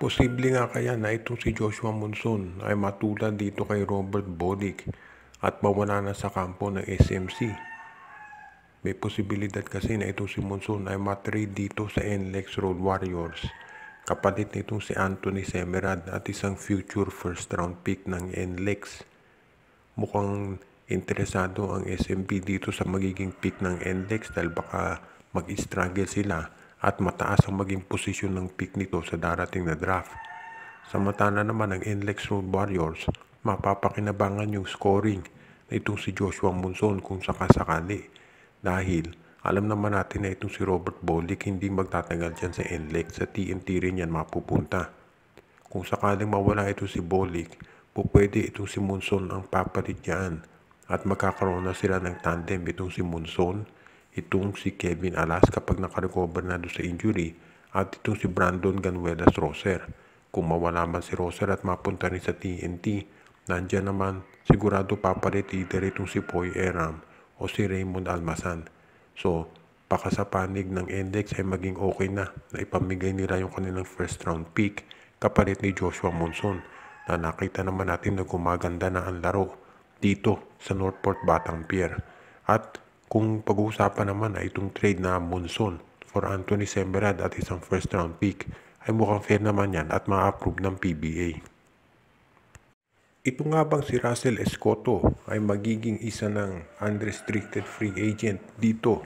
Posible nga kaya na itong si Joshua Monson ay matulad dito kay Robert Bodick at mawala na sa kampo ng SMC. May posibilidad kasi na itong si Monson ay matrade dito sa NLEX Road Warriors. Kapalit nitong si Anthony Semerad at isang future first round pick ng NLEX. Mukhang interesado ang SMP dito sa magiging pick ng NLEX dahil baka mag-struggle sila at mataas ang maging posisyon ng pick nito sa darating na draft. Sa mata Samantala naman ang NLEX Road Warriors, mapapakinabangan yung scoring na itong si Joshua Monson kung sakasakali dahil alam naman natin na itong si Robert Bolick hindi magtatagal dyan sa NLEX sa TNT rin yan mapupunta. Kung sakaling mawala ito si Bolick, pupwede itong si Monson ang papalit dyan at magkakaroon na sila ng tandem itong si Monson itong si Kevin Alas kapag nakarecover na doon sa injury at itong si Brandon Ganuelas Roser. Kung mawala man si Roser at mapunta rin sa TNT, nandyan naman sigurado papalit either itong si Poy Eram o si Raymond Almasan. So, baka sa panig ng index ay maging okay na na ipamigay nila yung kanilang first round pick kapalit ni Joshua Monson na nakita naman natin na gumaganda na ang laro dito sa Northport Batang Pier. At kung pag-uusapan naman ay itong trade na Monson for Anthony Semberad at isang first round pick ay mukhang fair naman yan at ma-approve ng PBA. Ito nga bang si Russell Escoto ay magiging isa ng unrestricted free agent dito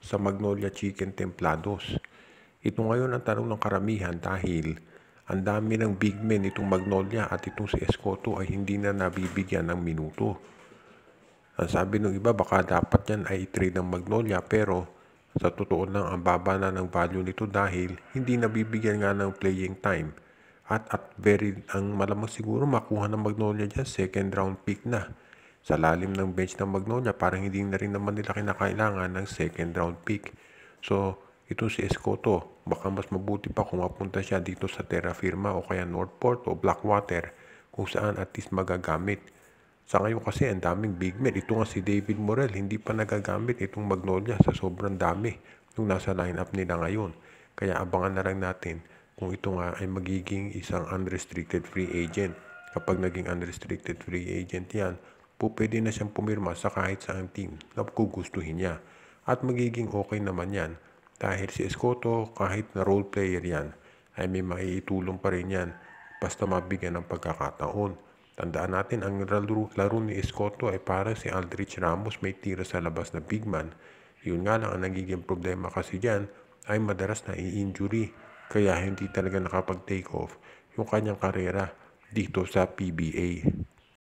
sa Magnolia Chicken Templados? Ito ngayon ang tanong ng karamihan dahil ang dami ng big men itong Magnolia at itong si Escoto ay hindi na nabibigyan ng minuto. Ang sabi ng iba baka dapat yan ay trade ng Magnolia pero sa totoo lang ang baba na ng value nito dahil hindi nabibigyan nga ng playing time. At at very ang malamang siguro makuha ng Magnolia dyan second round pick na. Sa lalim ng bench ng Magnolia parang hindi na rin naman nila kinakailangan ng second round pick. So itong si Escoto. Baka mas mabuti pa kung mapunta siya dito sa Terra Firma o kaya Northport o Blackwater kung saan at least magagamit sa ngayon kasi ang daming big men. Ito nga si David Morel, hindi pa nagagamit itong Magnolia sa sobrang dami nung nasa lineup nila ngayon. Kaya abangan na lang natin kung ito nga ay magiging isang unrestricted free agent. Kapag naging unrestricted free agent yan, po pwede na siyang pumirma sa kahit saang team na gugustuhin niya. At magiging okay naman yan dahil si Escoto kahit na role player yan ay may maiitulong pa rin yan basta mabigyan ng pagkakataon. Tandaan natin ang laro, laro ni Escoto ay para si Aldrich Ramos may tira sa labas na big man. Yun nga lang ang nagiging problema kasi dyan ay madalas na i-injury kaya hindi talaga nakapag-take off yung kanyang karera dito sa PBA.